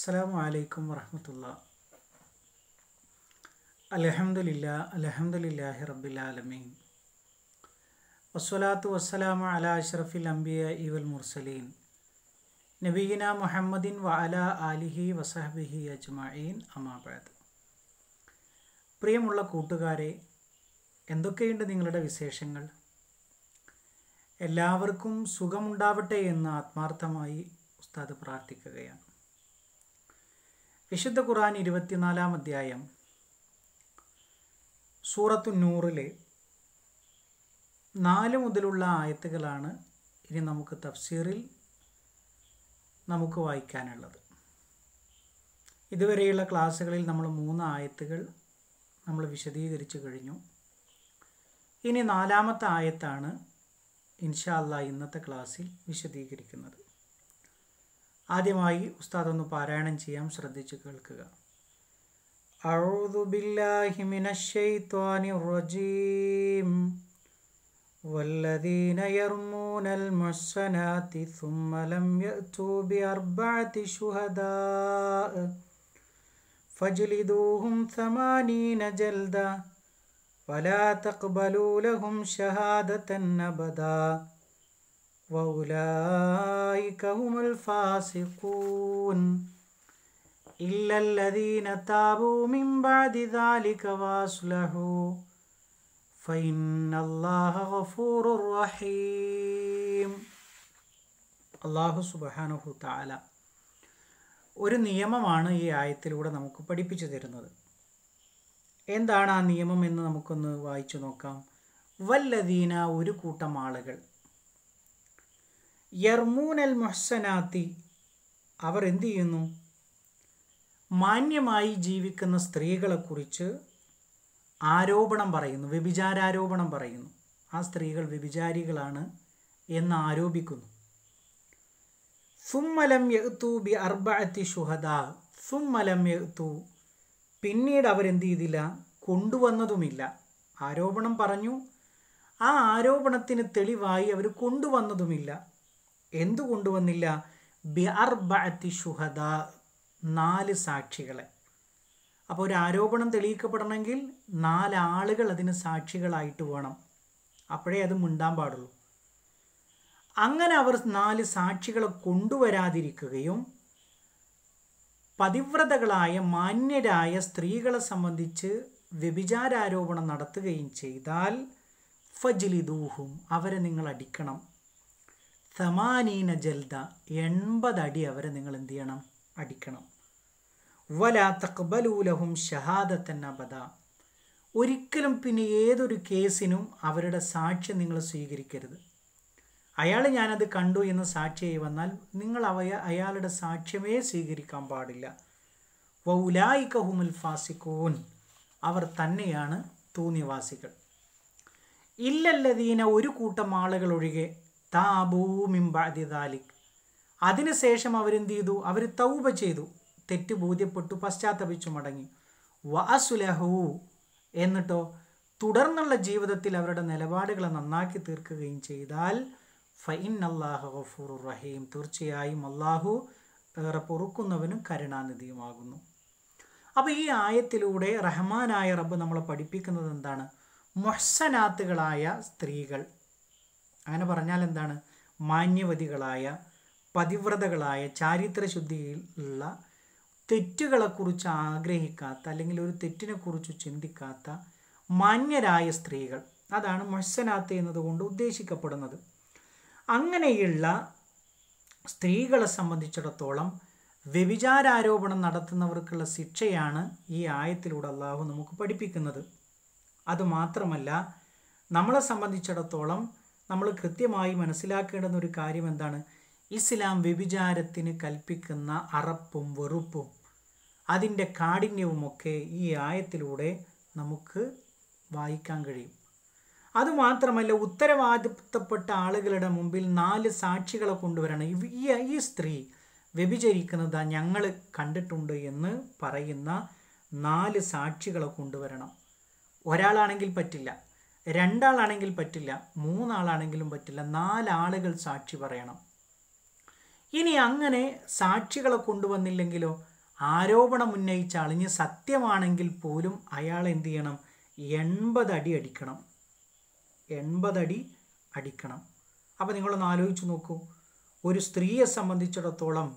അസ്സാം അലൈക്കും വറഹമത്തുള്ള അലഹമുല്ല അലഹമുല്ലാഹി റബിലാലമീൻ വസ്വലാത്തു വസ്സലാമ അല അഷ്റഫിൽ അംബിയ ഇവൽ മുർസലീൻ നബീന മുഹമ്മദിൻ വഅല ആലിഹി വസഹബിഹി അജ്മീൻ അമാബാദ് പ്രിയമുള്ള കൂട്ടുകാരെ എന്തൊക്കെയുണ്ട് നിങ്ങളുടെ വിശേഷങ്ങൾ എല്ലാവർക്കും സുഖമുണ്ടാവട്ടെ എന്ന് ആത്മാർത്ഥമായി ഉസ്താദ് പ്രാർത്ഥിക്കുകയാണ് വിശുദ്ധ ഖുർആൻ ഇരുപത്തിനാലാം അധ്യായം സൂറത്തു നൂറിലെ നാല് മുതലുള്ള ആയത്തുകളാണ് ഇനി നമുക്ക് തഫ്സീറിൽ നമുക്ക് വായിക്കാനുള്ളത് ഇതുവരെയുള്ള ക്ലാസ്സുകളിൽ നമ്മൾ മൂന്ന് ആയത്തുകൾ നമ്മൾ വിശദീകരിച്ചു കഴിഞ്ഞു ഇനി നാലാമത്തെ ആയത്താണ് ഇൻഷാല്ല ഇന്നത്തെ ക്ലാസ്സിൽ വിശദീകരിക്കുന്നത് ആദ്യമായി ഉസ്താദ് ഒന്ന് പാരായണം ചെയ്യാം ശ്രദ്ധിച്ച് കേൾക്കുക أعوذ بالله من الشيطان الرجيم والذين يرمون المحسنات ثم لم يأتوا بأربعة شهداء فاجلدوهم ثمانين جلدة ولا تقبلوا لهم شهادة أبداً وأولئك هم الفاسقون إلا الذين تابوا من بعد ذلك وأصلحوا فإن الله غفور رحيم അള്ളാഹു സുബാനുഹു താല ഒരു നിയമമാണ് ഈ ആയത്തിലൂടെ നമുക്ക് പഠിപ്പിച്ചു തരുന്നത് എന്താണ് ആ നിയമം എന്ന് നമുക്കൊന്ന് വായിച്ചു നോക്കാം വല്ലദീന ഒരു കൂട്ടം ആളുകൾ യർമൂനൽ മുഹ്സനാത്തി അവർ എന്തു ചെയ്യുന്നു മാന്യമായി ജീവിക്കുന്ന സ്ത്രീകളെക്കുറിച്ച് ആരോപണം പറയുന്നു വ്യഭിചാരാരോപണം പറയുന്നു ആ സ്ത്രീകൾ വ്യഭിചാരികളാണ് എന്ന് ആരോപിക്കുന്നു ഫുമ്മലം യഹ്തു ബി അർബഅത്തി ഷുഹദ ഫുമ്മലം യഹ്തു പിന്നീട് അവരെന്ത് ചെയ്തില്ല കൊണ്ടുവന്നതുമില്ല ആരോപണം പറഞ്ഞു ആ ആരോപണത്തിന് തെളിവായി അവർ കൊണ്ടുവന്നതുമില്ല എന്തു കൊണ്ടുവന്നില്ല ബിഅർബഅത്തി ഷുഹദ നാല് സാക്ഷികളെ അപ്പോൾ ഒരു ആരോപണം തെളിയിക്കപ്പെടണമെങ്കിൽ നാലാളുകൾ അതിന് സാക്ഷികളായിട്ട് വേണം അപ്പോഴേ അത് മിണ്ടാൻ പാടുള്ളൂ അങ്ങനെ അവർ നാല് സാക്ഷികളെ കൊണ്ടുവരാതിരിക്കുകയും പതിവ്രതകളായ മാന്യരായ സ്ത്രീകളെ സംബന്ധിച്ച് വ്യഭിചാരാരോപണം നടത്തുകയും ചെയ്താൽ ഫജ്ലിദൂഹും അവരെ നിങ്ങൾ അടിക്കണം തമാനീന ജൽദ എൺപത് അടി അവരെ നിങ്ങൾ എന്ത് ചെയ്യണം അടിക്കണം വല തക്ബലൂലഹും ഷഹാദത്തൻ അബദ ഒരിക്കലും പിന്നെ ഏതൊരു കേസിനും അവരുടെ സാക്ഷ്യം നിങ്ങൾ സ്വീകരിക്കരുത് അയാൾ ഞാനത് കണ്ടു എന്ന് സാക്ഷിയായി വന്നാൽ നിങ്ങൾ അവയ അയാളുടെ സാക്ഷ്യമേ സ്വീകരിക്കാൻ പാടില്ല വൗലായിക്ക ഹുമുൽ ഫാസിക്കൂൻ അവർ തന്നെയാണ് തൂന്നിവാസികൾ ഇല്ലല്ലതീന ഒരു കൂട്ടം ആളുകൾ ഒഴികെ താബൂ ശേഷം അതിനുശേഷം അവരെന്ത് ചെയ്തു അവർ തൗബ ചെയ്തു തെറ്റ് ബോധ്യപ്പെട്ടു പശ്ചാത്തപിച്ചു മടങ്ങി വഅസുലഹു എന്നിട്ടോ തുടർന്നുള്ള ജീവിതത്തിൽ അവരുടെ നിലപാടുകളെ നന്നാക്കി തീർക്കുകയും ചെയ്താൽ ഫൈൻ അള്ളാഹു ഗഫൂർ റഹീം തീർച്ചയായും അള്ളാഹു ഏറെ പൊറുക്കുന്നവനും കരുണാനിധിയുമാകുന്നു അപ്പോൾ ഈ ആയത്തിലൂടെ റഹ്മാനായ റബ്ബ് നമ്മളെ പഠിപ്പിക്കുന്നത് എന്താണ് മൊഹ്സനാത്തുകളായ സ്ത്രീകൾ അങ്ങനെ പറഞ്ഞാൽ എന്താണ് മാന്യവതികളായ പതിവ്രതകളായ തെറ്റുകളെ തെറ്റുകളെക്കുറിച്ച് ആഗ്രഹിക്കാത്ത അല്ലെങ്കിൽ ഒരു തെറ്റിനെക്കുറിച്ച് ചിന്തിക്കാത്ത മാന്യരായ സ്ത്രീകൾ അതാണ് മഹ്സനാത്ത് എന്നതുകൊണ്ട് ഉദ്ദേശിക്കപ്പെടുന്നത് അങ്ങനെയുള്ള സ്ത്രീകളെ സംബന്ധിച്ചിടത്തോളം വ്യഭിചാരോപണം നടത്തുന്നവർക്കുള്ള ശിക്ഷയാണ് ഈ ആയത്തിലൂടെ അള്ളാഹു നമുക്ക് പഠിപ്പിക്കുന്നത് അതുമാത്രമല്ല നമ്മളെ സംബന്ധിച്ചിടത്തോളം നമ്മൾ കൃത്യമായി മനസ്സിലാക്കേണ്ടുന്ന ഒരു കാര്യം എന്താണ് ഇസ്ലാം വ്യഭിചാരത്തിന് കൽപ്പിക്കുന്ന അറപ്പും വെറുപ്പും അതിൻ്റെ കാഠിന്യവുമൊക്കെ ഈ ആയത്തിലൂടെ നമുക്ക് വായിക്കാൻ കഴിയും അതുമാത്രമല്ല ഉത്തരവാദിത്തപ്പെട്ട ആളുകളുടെ മുമ്പിൽ നാല് സാക്ഷികളെ കൊണ്ടുവരണം ഈ ഈ സ്ത്രീ വ്യഭിചരിക്കുന്നത് ഞങ്ങൾ കണ്ടിട്ടുണ്ട് എന്ന് പറയുന്ന നാല് സാക്ഷികളെ കൊണ്ടുവരണം ഒരാളാണെങ്കിൽ പറ്റില്ല രണ്ടാളാണെങ്കിൽ പറ്റില്ല മൂന്നാളാണെങ്കിലും പറ്റില്ല നാലാളുകൾ സാക്ഷി പറയണം ഇനി അങ്ങനെ സാക്ഷികളെ കൊണ്ടുവന്നില്ലെങ്കിലോ ആരോപണം ഉന്നയിച്ച അളിഞ്ഞ് സത്യമാണെങ്കിൽ പോലും അയാൾ എന്ത് ചെയ്യണം എൺപതടി അടി അടിക്കണം എൺപതടി അടിക്കണം അപ്പോൾ നിങ്ങളൊന്ന് ആലോചിച്ച് നോക്കൂ ഒരു സ്ത്രീയെ സംബന്ധിച്ചിടത്തോളം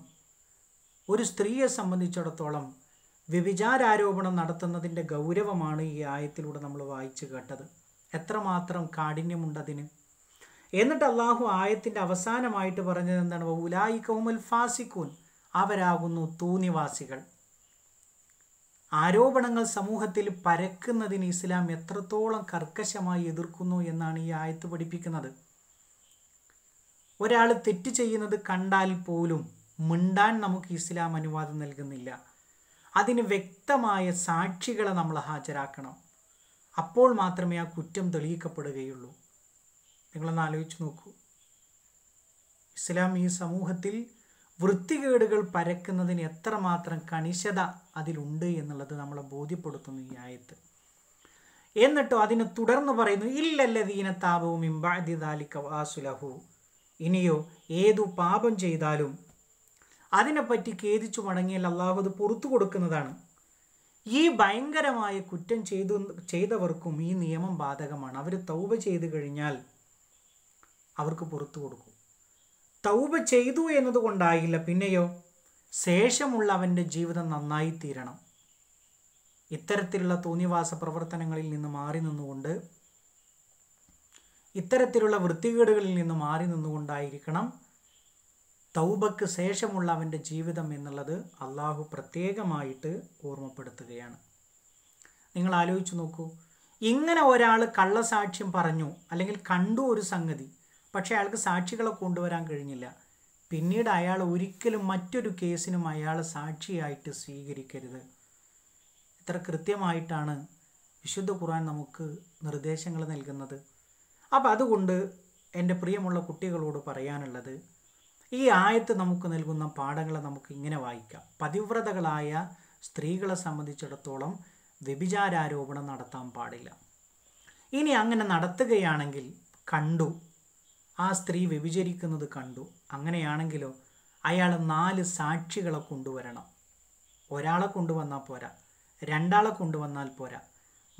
ഒരു സ്ത്രീയെ സംബന്ധിച്ചിടത്തോളം വ്യഭിചാരാരോപണം നടത്തുന്നതിൻ്റെ ഗൗരവമാണ് ഈ ആയത്തിലൂടെ നമ്മൾ വായിച്ചു കേട്ടത് എത്രമാത്രം കാഠിന്യമുണ്ടതിന് എന്നിട്ട് അള്ളാഹു ആയത്തിൻ്റെ അവസാനമായിട്ട് പറഞ്ഞത് എന്താണ് ഉലായിക്കവുമൽ ഫാസിക്കൂൻ അവരാകുന്നു തൂനിവാസികൾ ആരോപണങ്ങൾ സമൂഹത്തിൽ പരക്കുന്നതിന് ഇസ്ലാം എത്രത്തോളം കർക്കശമായി എതിർക്കുന്നു എന്നാണ് ഈ ആയത്ത് പഠിപ്പിക്കുന്നത് ഒരാൾ തെറ്റ് ചെയ്യുന്നത് കണ്ടാൽ പോലും മിണ്ടാൻ നമുക്ക് ഇസ്ലാം അനുവാദം നൽകുന്നില്ല അതിന് വ്യക്തമായ സാക്ഷികളെ നമ്മൾ ഹാജരാക്കണം അപ്പോൾ മാത്രമേ ആ കുറ്റം തെളിയിക്കപ്പെടുകയുള്ളൂ നിങ്ങളൊന്ന് ആലോചിച്ച് നോക്കൂ ഇസ്ലാം ഈ സമൂഹത്തിൽ വൃത്തികേടുകൾ പരക്കുന്നതിന് എത്രമാത്രം കണിശത അതിലുണ്ട് എന്നുള്ളത് നമ്മളെ ബോധ്യപ്പെടുത്തുന്നു ഈ ആയത്ത് എന്നിട്ടോ അതിനെ തുടർന്ന് പറയുന്നു ഇല്ലല്ല ദീനത്താപവും ഇമ്പാദിതാലിക്കാസുലഹു വാസുലഹു ഇനിയോ ഏതു പാപം ചെയ്താലും അതിനെപ്പറ്റി ഖേദിച്ചു മടങ്ങിയാൽ അള്ളാഹു അത് പുറത്തു കൊടുക്കുന്നതാണ് ഈ ഭയങ്കരമായ കുറ്റം ചെയ്തു ചെയ്തവർക്കും ഈ നിയമം ബാധകമാണ് അവർ തൗബ ചെയ്തു കഴിഞ്ഞാൽ അവർക്ക് പുറത്തു കൊടുക്കും തൗബ ചെയ്തു എന്നതുകൊണ്ടായില്ല പിന്നെയോ ശേഷമുള്ള അവൻ്റെ ജീവിതം നന്നായി തീരണം ഇത്തരത്തിലുള്ള തോന്നിവാസ പ്രവർത്തനങ്ങളിൽ നിന്ന് മാറി നിന്നുകൊണ്ട് ഇത്തരത്തിലുള്ള വൃത്തികേടുകളിൽ നിന്ന് മാറി നിന്നുകൊണ്ടായിരിക്കണം തൗബക്ക് ശേഷമുള്ള അവൻ്റെ ജീവിതം എന്നുള്ളത് അള്ളാഹു പ്രത്യേകമായിട്ട് ഓർമ്മപ്പെടുത്തുകയാണ് നിങ്ങൾ ആലോചിച്ച് നോക്കൂ ഇങ്ങനെ ഒരാൾ കള്ളസാക്ഷ്യം പറഞ്ഞു അല്ലെങ്കിൽ കണ്ടു ഒരു സംഗതി പക്ഷേ അയാൾക്ക് സാക്ഷികളെ കൊണ്ടുവരാൻ കഴിഞ്ഞില്ല പിന്നീട് അയാൾ ഒരിക്കലും മറ്റൊരു കേസിനും അയാൾ സാക്ഷിയായിട്ട് സ്വീകരിക്കരുത് ഇത്ര കൃത്യമായിട്ടാണ് വിശുദ്ധ ഖുർആൻ നമുക്ക് നിർദ്ദേശങ്ങൾ നൽകുന്നത് അപ്പോൾ അതുകൊണ്ട് എൻ്റെ പ്രിയമുള്ള കുട്ടികളോട് പറയാനുള്ളത് ഈ ആയത്ത് നമുക്ക് നൽകുന്ന പാഠങ്ങളെ നമുക്ക് ഇങ്ങനെ വായിക്കാം പതിവ്രതകളായ സ്ത്രീകളെ സംബന്ധിച്ചിടത്തോളം വ്യഭിചാരാരോപണം നടത്താൻ പാടില്ല ഇനി അങ്ങനെ നടത്തുകയാണെങ്കിൽ കണ്ടു ആ സ്ത്രീ വ്യഭിചരിക്കുന്നത് കണ്ടു അങ്ങനെയാണെങ്കിലോ അയാൾ നാല് സാക്ഷികളെ കൊണ്ടുവരണം ഒരാളെ കൊണ്ടുവന്നാൽ പോരാ രണ്ടാളെ കൊണ്ടുവന്നാൽ പോരാ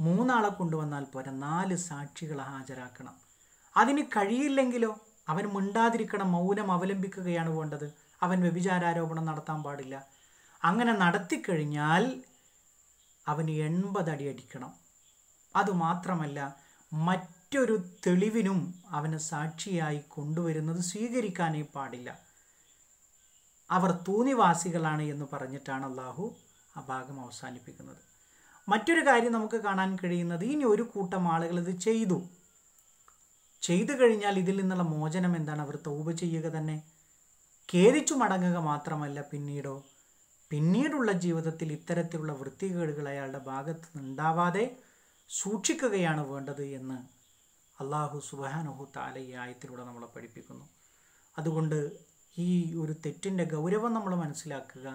മൂന്നാളെ കൊണ്ടുവന്നാൽ പോരാ നാല് സാക്ഷികളെ ഹാജരാക്കണം അതിന് കഴിയില്ലെങ്കിലോ അവൻ മിണ്ടാതിരിക്കണം മൗനം അവലംബിക്കുകയാണ് വേണ്ടത് അവൻ വ്യഭിചാരാരോപണം നടത്താൻ പാടില്ല അങ്ങനെ നടത്തിക്കഴിഞ്ഞാൽ അവന് എൺപതടി അടി അടിക്കണം അതുമാത്രമല്ല മറ്റൊരു തെളിവിനും അവന് സാക്ഷിയായി കൊണ്ടുവരുന്നത് സ്വീകരിക്കാനേ പാടില്ല അവർ തൂന്നിവാസികളാണ് എന്ന് പറഞ്ഞിട്ടാണ് അള്ളാഹു ആ ഭാഗം അവസാനിപ്പിക്കുന്നത് മറ്റൊരു കാര്യം നമുക്ക് കാണാൻ കഴിയുന്നത് ഇനി ഒരു കൂട്ടം ആളുകൾ ഇത് ചെയ്തു ചെയ്തു കഴിഞ്ഞാൽ ഇതിൽ നിന്നുള്ള മോചനം എന്താണ് അവർ തൗബ ചെയ്യുക തന്നെ ഖേദിച്ചു മടങ്ങുക മാത്രമല്ല പിന്നീടോ പിന്നീടുള്ള ജീവിതത്തിൽ ഇത്തരത്തിലുള്ള വൃത്തികേടുകൾ അയാളുടെ ഭാഗത്ത് നിന്നുണ്ടാവാതെ സൂക്ഷിക്കുകയാണ് വേണ്ടത് എന്ന് അള്ളാഹു സുബാനുഹു താല ഈ ആയത്തിലൂടെ നമ്മളെ പഠിപ്പിക്കുന്നു അതുകൊണ്ട് ഈ ഒരു തെറ്റിൻ്റെ ഗൗരവം നമ്മൾ മനസ്സിലാക്കുക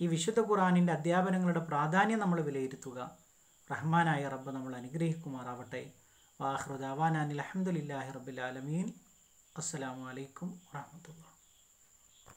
ഈ വിശുദ്ധ ഖുറാനിൻ്റെ അധ്യാപനങ്ങളുടെ പ്രാധാന്യം നമ്മൾ വിലയിരുത്തുക റഹ്മാനായ റബ്ബ് നമ്മൾ അനുഗ്രഹിക്കുമാറാവട്ടെ വാഹൃദാവാൻ അനിൽ അഹമ്മദില്ലാഹി റബുലാലമീൻ അസ്സാം വലൈക്കും വാഹമത്തുള്ള